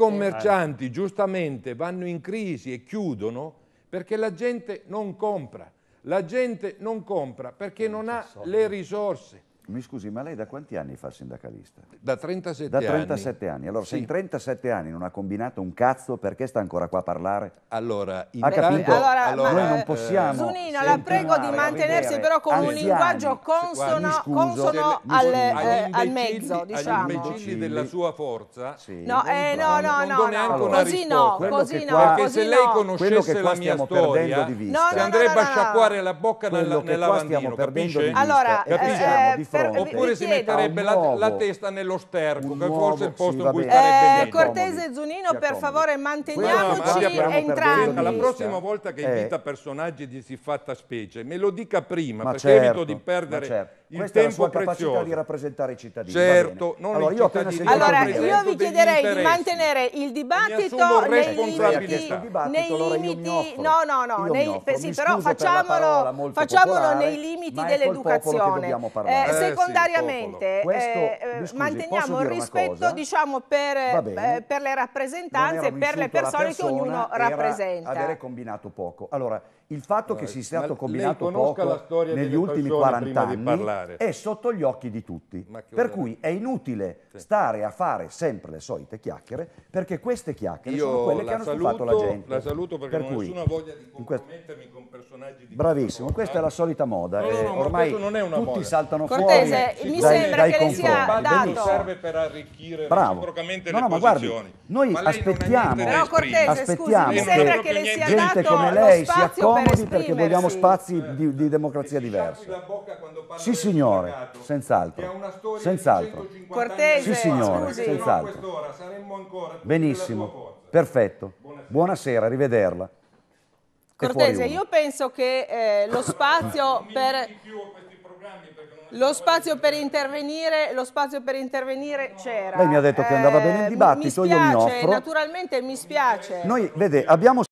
commercianti giustamente vanno in crisi e chiudono perché la gente non compra. La gente non compra perché non, non ha soldi. le risorse. Mi scusi, ma lei da quanti anni fa sindacalista? Da 37 anni. Da 37 anni. anni. Allora, sì. se in 37 anni non ha combinato un cazzo, perché sta ancora qua a parlare? Allora, in ha capito? Allora, allora noi non possiamo... Eh, Zunino, la prego di mantenersi però con un linguaggio consono, scuso, consono delle, al, eh, al, mezzo, diciamo. Agli imbecilli della sua forza... Sì, no, eh, no, no, no, no, no. Così no, così no. Perché così se lei conoscesse la mia storia, si andrebbe a sciacquare la bocca nel lavandino, capisce? Allora, eh, capisce? fronte. Oppure si metterebbe la, la, testa nello sterco, che forse il posto sì, in cui starebbe eh, Cortese e Zunino, per favore, manteniamoci entrambi. La prossima volta che eh. invita personaggi di siffatta specie, me lo dica prima, ma perché certo, evito di perdere certo. il Questa tempo prezioso. Questa è la sua capacità di rappresentare i cittadini. Certo, non allora, io cittadini. Allora, io vi chiederei di mantenere il dibattito nei limiti... Nei limiti... No, no, no. Sì, però facciamolo nei limiti dell'educazione. Eh, eh, secondariamente, eh, eh, scusi, manteniamo il rispetto diciamo, per, eh, bene, per, le rappresentanze e per le persone che ognuno rappresenta. avere combinato poco. Allora, il fatto allora, che eh, sia stato combinato poco negli ultimi 40 anni è sotto gli occhi di tutti. Per cui è inutile sì. stare a fare sempre le solite chiacchiere, perché queste chiacchiere Io sono quelle che hanno saluto, stufato la gente. La saluto perché per non cui, nessuno ha voglia di compromettermi con personaggi di Bravissimo, questa è la solita moda. No, no, no, ormai tutti moda. saltano Cortese, fuori. Cortese, mi sembra dai, che le sia dato. serve per arricchire Bravo. reciprocamente no, no, le ma posizioni. Guardi, noi aspettiamo, però Cortese, aspettiamo scusi, mi sembra che, le sia gente come lei si accomodi per perché vogliamo spazi eh, di, di democrazia diversa. Sì, signore, senz'altro. Senz'altro. Cortese, sì, signore, senz'altro. Benissimo, perfetto. Buonasera, arrivederla. Cortese, io penso che eh, lo spazio per... Lo spazio per intervenire, intervenire c'era. Lei mi ha detto che andava bene il eh, dibattito, mi spiace, io mi offro. Naturalmente mi spiace. Noi, vede, abbiamo...